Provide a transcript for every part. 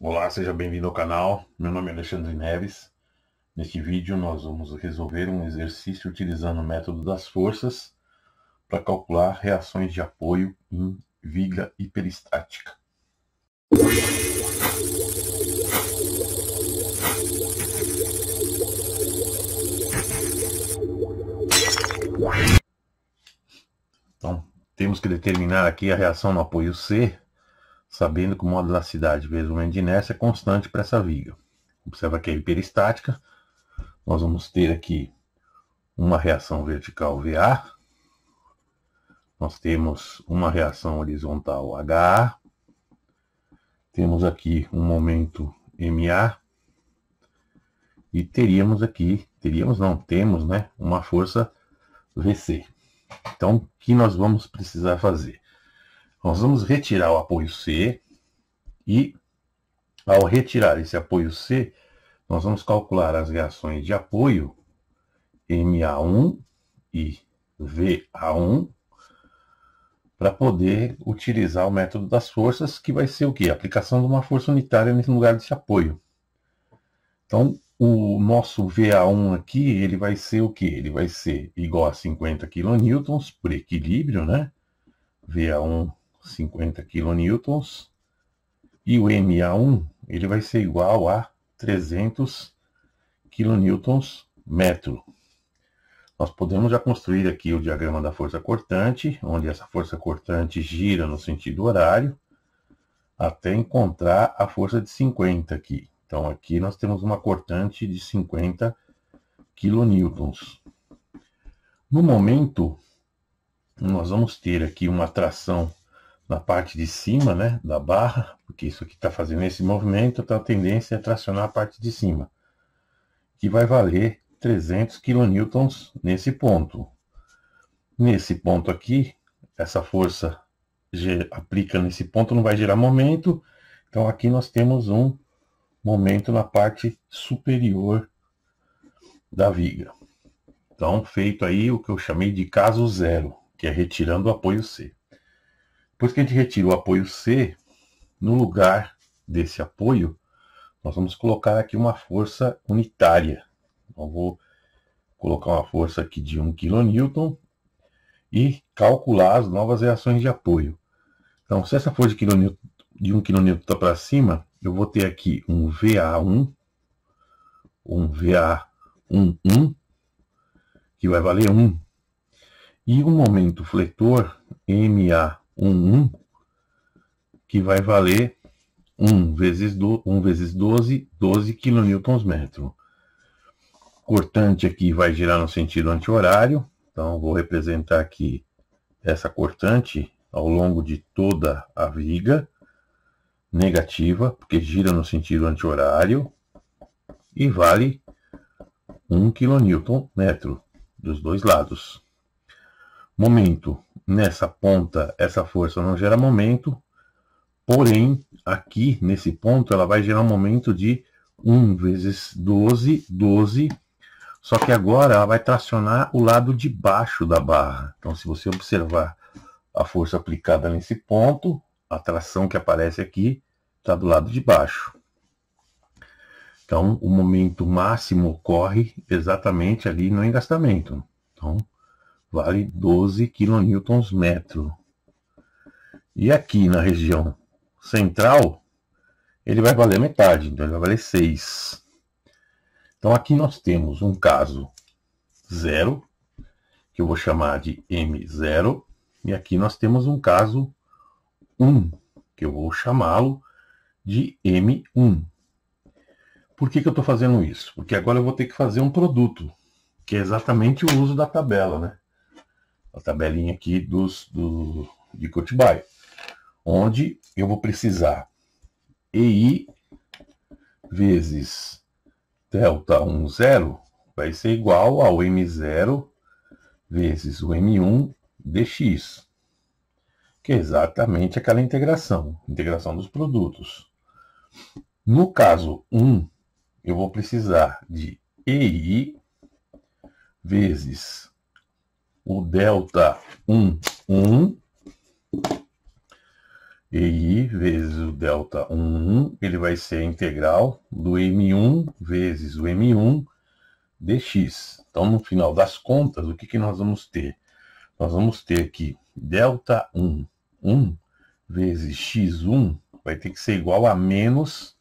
Olá, seja bem-vindo ao canal. Meu nome é Alexandre Neves. Neste vídeo nós vamos resolver um exercício utilizando o método das forças para calcular reações de apoio em viga hiperestática. Então, temos que determinar aqui a reação no apoio C sabendo que o modo de cidade vezes o momento de inércia é constante para essa viga. Observa que é hiperestática. Nós vamos ter aqui uma reação vertical VA. Nós temos uma reação horizontal HA. Temos aqui um momento MA. E teríamos aqui, teríamos não, temos né, uma força VC. Então, o que nós vamos precisar fazer? Nós vamos retirar o apoio C e, ao retirar esse apoio C, nós vamos calcular as reações de apoio MA1 e VA1 para poder utilizar o método das forças, que vai ser o quê? A aplicação de uma força unitária nesse lugar desse apoio. Então, o nosso VA1 aqui, ele vai ser o quê? Ele vai ser igual a 50 kN por equilíbrio, né? VA1 50 kN, e o MA1 ele vai ser igual a 300 kN metro. Nós podemos já construir aqui o diagrama da força cortante, onde essa força cortante gira no sentido horário, até encontrar a força de 50 aqui. Então aqui nós temos uma cortante de 50 kN. No momento, nós vamos ter aqui uma tração na parte de cima né, da barra, porque isso aqui está fazendo esse movimento, então a tendência é tracionar a parte de cima, que vai valer 300 kN nesse ponto. Nesse ponto aqui, essa força aplica nesse ponto não vai gerar momento, então aqui nós temos um momento na parte superior da viga. Então, feito aí o que eu chamei de caso zero, que é retirando o apoio C. Depois que a gente retira o apoio C, no lugar desse apoio, nós vamos colocar aqui uma força unitária. Então, eu vou colocar uma força aqui de 1 kN e calcular as novas reações de apoio. Então, se essa força de, kN, de 1 kN está para cima, eu vou ter aqui um VA1, um VA11, que vai valer 1. E um momento fletor MA um 1, que vai valer 1 vezes, do, 1 vezes 12, 12 kN/m. Cortante aqui vai girar no sentido anti-horário, então vou representar aqui essa cortante ao longo de toda a viga negativa, porque gira no sentido anti-horário, e vale 1 kN dos dois lados momento. Nessa ponta, essa força não gera momento, porém, aqui nesse ponto, ela vai gerar um momento de 1 vezes 12, 12. Só que agora ela vai tracionar o lado de baixo da barra. Então, se você observar a força aplicada nesse ponto, a tração que aparece aqui está do lado de baixo. Então, o momento máximo ocorre exatamente ali no engastamento. Então, vale 12 quilonewtons metro E aqui na região central, ele vai valer metade, então ele vai valer 6. Então aqui nós temos um caso 0, que eu vou chamar de M0, e aqui nós temos um caso 1, que eu vou chamá-lo de M1. Por que, que eu estou fazendo isso? Porque agora eu vou ter que fazer um produto, que é exatamente o uso da tabela, né? a tabelinha aqui dos, do, de Cotibaia, onde eu vou precisar EI vezes delta 1, 0 vai ser igual ao M0 vezes o M1 dx, que é exatamente aquela integração, integração dos produtos. No caso 1, eu vou precisar de EI vezes o delta 1, 1, EI vezes o delta 1, 1, ele vai ser a integral do M1 vezes o M1 dx. Então, no final das contas, o que, que nós vamos ter? Nós vamos ter aqui delta 1, 1 vezes x1 vai ter que ser igual a menos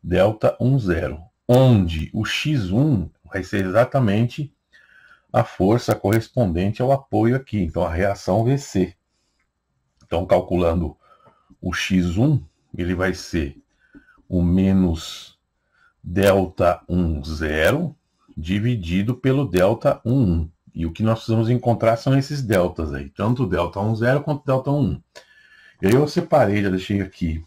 delta 1, 0, onde o x1 vai ser exatamente a força correspondente ao apoio aqui. Então, a reação VC. Então, calculando o X1, ele vai ser o menos delta 1, 0, dividido pelo delta 1, 1. E o que nós precisamos encontrar são esses deltas aí, tanto delta 1, 0 quanto delta 1, 1. Eu separei, já deixei aqui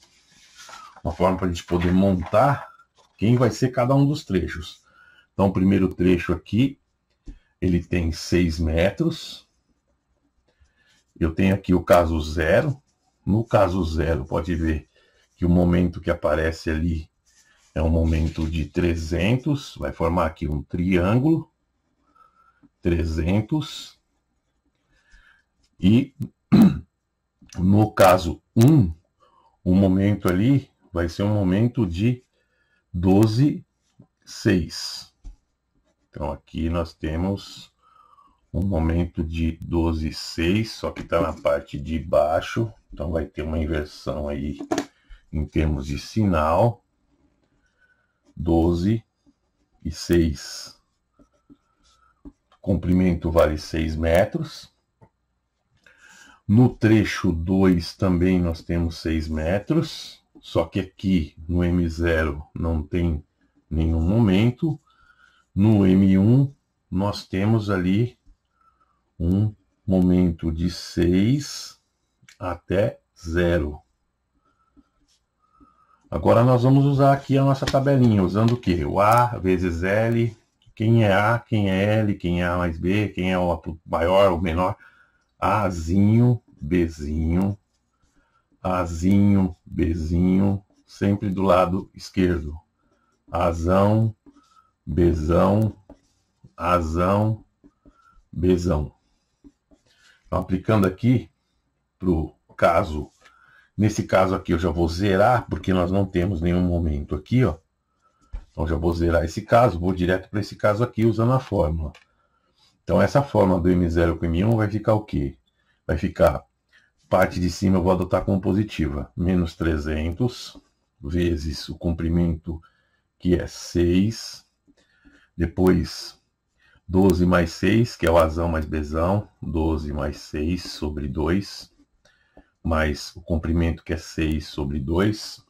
uma forma para a gente poder montar quem vai ser cada um dos trechos. Então, o primeiro trecho aqui ele tem 6 metros. Eu tenho aqui o caso zero. No caso zero, pode ver que o momento que aparece ali é um momento de 300. Vai formar aqui um triângulo. 300. E no caso 1, um, o momento ali vai ser um momento de 12, 6. Então aqui nós temos um momento de 12,6, só que está na parte de baixo, então vai ter uma inversão aí em termos de sinal, 12 e 6. Comprimento vale 6 metros. No trecho 2 também nós temos 6 metros, só que aqui no M0 não tem nenhum momento. No M1, nós temos ali um momento de 6 até 0. Agora nós vamos usar aqui a nossa tabelinha, usando o que? O A vezes L, quem é A, quem é L, quem é A mais B, quem é o maior, ou menor. Azinho, Bzinho, Azinho, Bzinho, sempre do lado esquerdo. Azão, Bezão, Azão, Bezão. Então, aplicando aqui para o caso, nesse caso aqui eu já vou zerar, porque nós não temos nenhum momento aqui, ó. Então já vou zerar esse caso, vou direto para esse caso aqui usando a fórmula. Então essa fórmula do M0 com M1 vai ficar o quê? Vai ficar, parte de cima eu vou adotar como positiva, menos 300 vezes o comprimento que é 6 depois, 12 mais 6, que é o azão mais besão, 12 mais 6 sobre 2, mais o comprimento que é 6 sobre 2.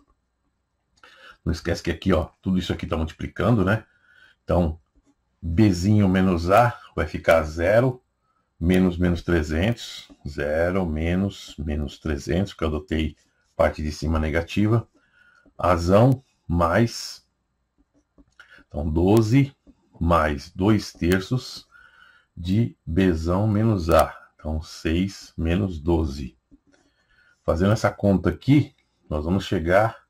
Não esquece que aqui, ó, tudo isso aqui está multiplicando, né? Então, bezinho menos A vai ficar 0, menos menos 300, 0, menos menos 300, que eu adotei parte de cima negativa. Azão mais, então 12 mais 2 terços de Bzão menos A. Então, 6 menos 12. Fazendo essa conta aqui, nós vamos chegar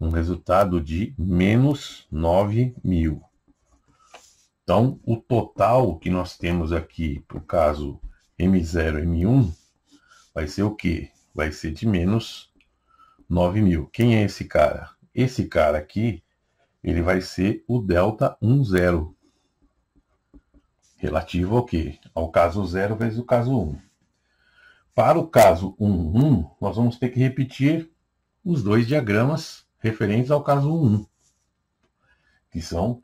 a um resultado de menos 9 mil. Então, o total que nós temos aqui para o caso M0, M1, vai ser o quê? Vai ser de menos 9 mil. Quem é esse cara? Esse cara aqui ele vai ser o delta 1, 0. Relativo ao quê? Ao caso 0 vezes o caso 1. Para o caso 1, 1, nós vamos ter que repetir os dois diagramas referentes ao caso 1, que são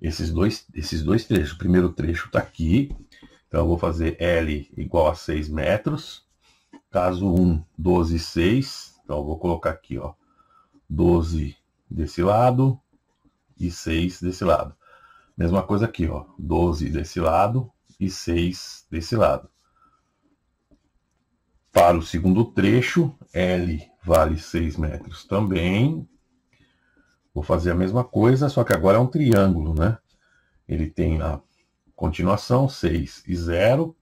esses dois, esses dois trechos. O primeiro trecho está aqui, então eu vou fazer L igual a 6 metros. Caso 1, 12, 6. Então eu vou colocar aqui, ó, 12 desse lado, e 6 desse lado. Mesma coisa aqui, ó, 12 desse lado e 6 desse lado. Para o segundo trecho, L vale 6 metros também. Vou fazer a mesma coisa, só que agora é um triângulo, né? Ele tem a continuação 6 e 0,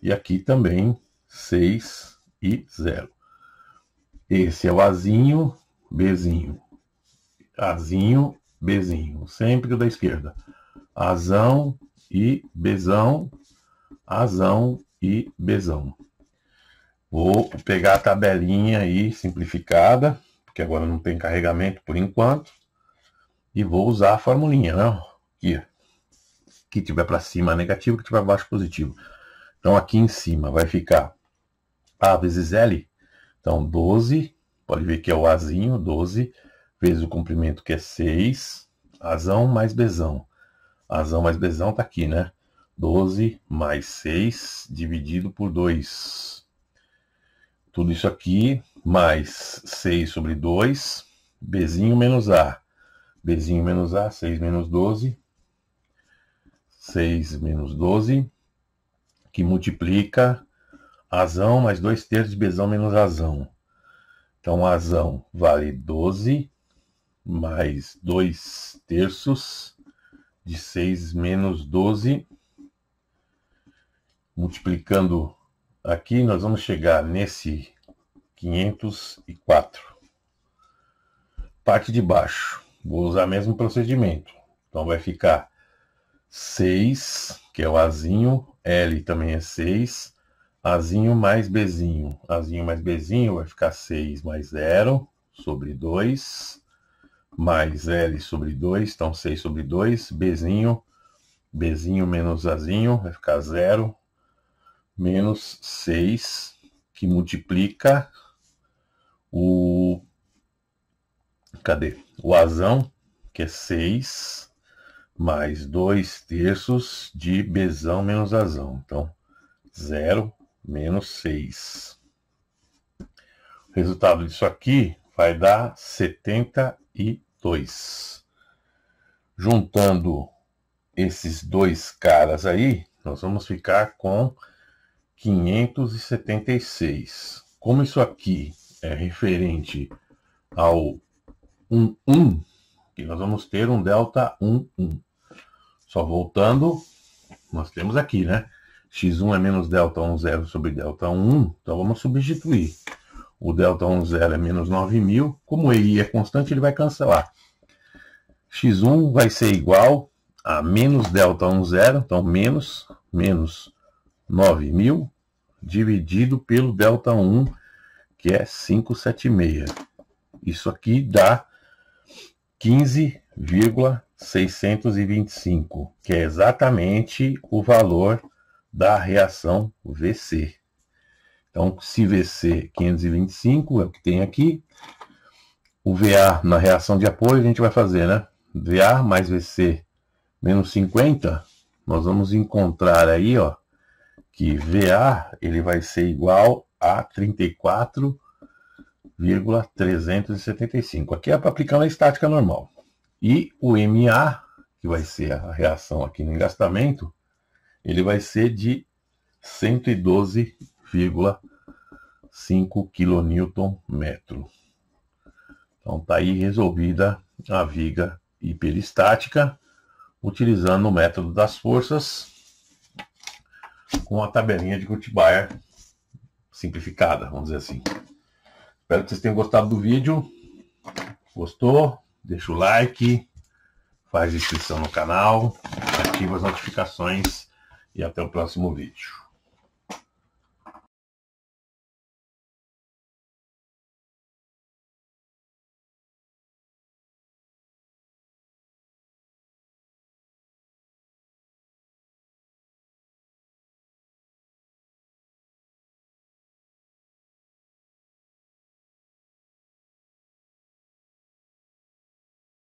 e aqui também 6 e 0. Esse é o Azinho, Bzinho. Azinho Bezinho, sempre o da esquerda. Azão e Bezão, Azão e Bezão. Vou pegar a tabelinha aí simplificada, porque agora não tem carregamento por enquanto, e vou usar a formulinha, né? Aqui. Que tiver para cima negativo, que tiver baixo positivo. Então aqui em cima vai ficar A vezes L, então 12, pode ver que é o Azinho, 12 vezes o comprimento, que é 6, azão mais bezão. Azão mais bezão está aqui, né? 12 mais 6 dividido por 2. Tudo isso aqui, mais 6 sobre 2, Bzinho menos A. Bzinho menos A, 6 menos 12. 6 menos 12, que multiplica azão mais 2 terços de Bzão menos azão. Então, azão vale 12 mais 2 terços de 6 menos 12. Multiplicando aqui, nós vamos chegar nesse 504. Parte de baixo, vou usar o mesmo procedimento. Então vai ficar 6, que é o Azinho, L também é 6, Azinho mais Bzinho. Azinho mais Bzinho vai ficar 6 mais 0 sobre 2 mais L sobre 2, então 6 sobre 2, Bzinho, Bzinho menos Azinho, vai ficar 0, menos 6, que multiplica o, cadê? O Azão, que é 6, mais 2 terços de Bzão menos Azão, então 0 menos 6. O resultado disso aqui vai dar 70 e 2. Juntando esses dois caras aí, nós vamos ficar com 576. Como isso aqui é referente ao 1, 1, que nós vamos ter um delta 1, 1. Só voltando, nós temos aqui, né? x1 é menos delta 1, 0 sobre delta 1, então vamos substituir o delta 1 zero é menos 9.000, como EI é constante, ele vai cancelar. X1 vai ser igual a menos delta 1 zero, então menos, menos 9.000, dividido pelo delta 1, que é 576. Isso aqui dá 15,625, que é exatamente o valor da reação VC. Então, se VC 525 é o que tem aqui. O VA na reação de apoio a gente vai fazer, né? VA mais VC menos 50, nós vamos encontrar aí, ó, que VA ele vai ser igual a 34,375. Aqui é para aplicar na estática normal. E o MA, que vai ser a reação aqui no engastamento, ele vai ser de 112 0,5 kN. Então está aí resolvida a viga hiperestática, utilizando o método das forças com a tabelinha de Guttier simplificada, vamos dizer assim. Espero que vocês tenham gostado do vídeo. Gostou? Deixa o like, faz inscrição no canal, ativa as notificações e até o próximo vídeo.